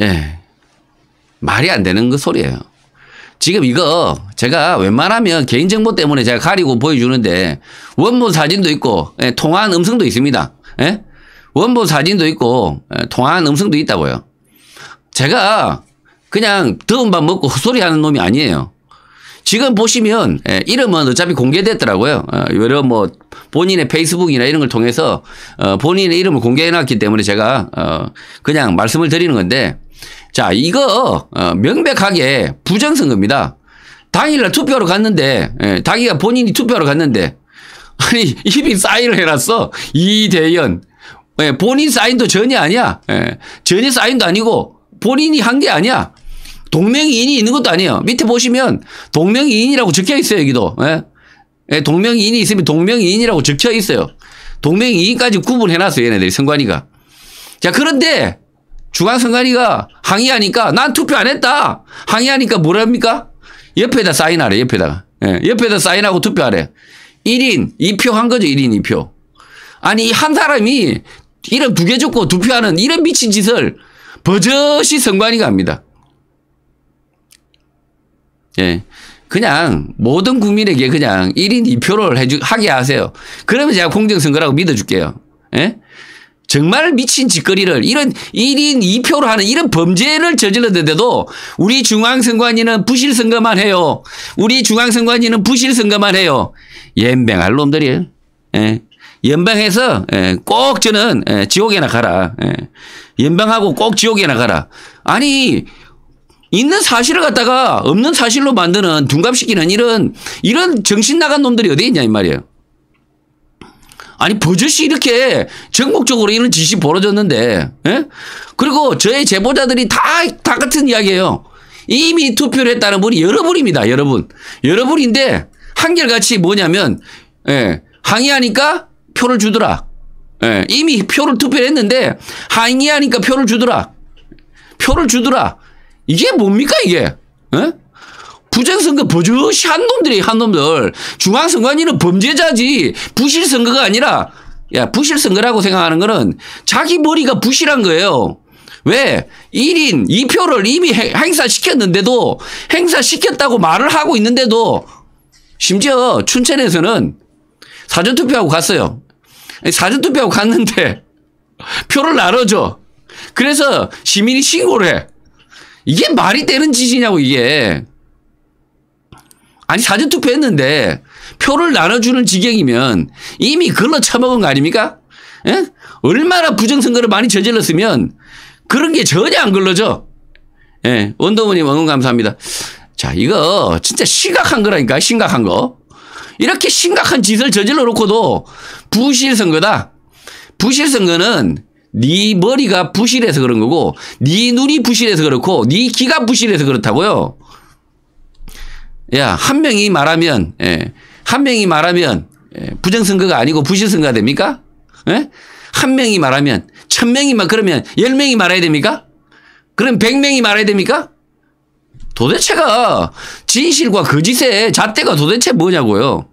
예. 말이 안 되는 그 소리예요. 지금 이거 제가 웬만하면 개인정보 때문에 제가 가리고 보여주는데 원본 사진도 있고 예, 통화한 음성도 있습니다. 예? 원본 사진도 있고 예, 통화한 음성도 있다고요. 제가 그냥 더운 밥 먹고 헛소리 하는 놈이 아니에요. 지금 보시면 예, 이름은 어차피 공개됐더라고요. 어, 여러 뭐 본인의 페이스북이나 이런 걸 통해서 어, 본인의 이름을 공개해놨기 때문에 제가 어, 그냥 말씀을 드리는 건데 자 이거 어, 명백하게 부정선거입니다. 당일날 투표로 갔는데 예, 자기가 본인이 투표로 갔는데 아니 입이 사인을 해놨어 이대현 예, 본인 사인도 전혀 아니야 예, 전혀 사인도 아니고 본인이 한 게 아니야 동명이인이 있는 것도 아니에요. 밑에 보시면 동명이인이라고 적혀 있어요, 여기도. 예? 예, 동명이인이 있으면 동명이인이라고 적혀 있어요. 동명이인까지 구분해놨어요, 얘네들이 선관위가. 자, 그런데 중앙선관위가 항의하니까 난 투표 안 했다. 항의하니까 뭐랍니까? 옆에다 사인하래, 옆에다가. 예, 옆에다 사인하고 투표하래. 1인 2표 한 거죠, 1인 2표. 아니, 한 사람이 이런 두 개 줬고 투표하는 이런 미친 짓을 버젓이 선관위가 합니다. 예. 그냥 모든 국민에게 그냥 1인 2표를 해주, 하게 하세요. 그러면 제가 공정선거라고 믿어줄게요. 예? 정말 미친 짓거리를 이런 1인 2표로 하는 이런 범죄를 저질렀는데도 우리 중앙선관위는 부실선거만 해요. 우리 중앙선관위는 부실선거만 해요. 연병할 놈들이에요. 예. 연방해서 예, 꼭 저는 예, 지옥에나 가라. 예. 연방하고 꼭 지옥에나 가라. 아니 있는 사실을 갖다가 없는 사실로 만드는 둔갑시키는 이런 이런 정신 나간 놈들이 어디 있냐 이 말이에요. 아니 버젓이 이렇게 전국적으로 이런 짓이 벌어졌는데 예? 그리고 저의 제보자들이 다, 다 같은 이야기예요. 이미 투표를 했다는 분이 여러분입니다. 여러분. 여러분인데 한결같이 뭐냐면 예, 항의하니까 표를 주더라. 예, 이미 표를 투표를 했는데 항의하니까 표를 주더라. 표를 주더라. 이게 뭡니까 이게? 에? 예? 부정선거 버젓이 한 놈들이 한 놈들 중앙선관위는 범죄자지 부실선거가 아니라 야 부실선거라고 생각하는 거는 자기 머리가 부실한 거예요. 왜? 1인 2표를 이미 행사시켰는데도 행사시켰다고 말을 하고 있는데도 심지어 춘천에서는 사전투표하고 갔어요. 사전투표하고 갔는데 표를 나눠줘. 그래서 시민이 신고를 해. 이게 말이 되는 짓이냐고 이게. 아니 사전 투표했는데 표를 나눠주는 지경이면 이미 글러 처먹은 거 아닙니까? 에? 예? 얼마나 부정선거를 많이 저질렀으면 그런 게 전혀 안 걸러져. 예, 원더우님 응원 감사합니다. 자, 이거 진짜 심각한 거라니까, 심각한 거. 이렇게 심각한 짓을 저질러 놓고도 부실 선거다. 부실 선거는 네 머리가 부실해서 그런 거고 네 눈이 부실해서 그렇고 네 귀가 부실해서 그렇다고요. 야, 한 명이 말하면 예, 한 명이 말하면 예, 부정선거가 아니고 부실선거가 됩니까? 예? 한 명이 말하면 천 명이만 그러면 열 명이 말해야 됩니까? 그럼 백 명이 말해야 됩니까? 도대체가 진실과 거짓의 잣대가 도대체 뭐냐고요.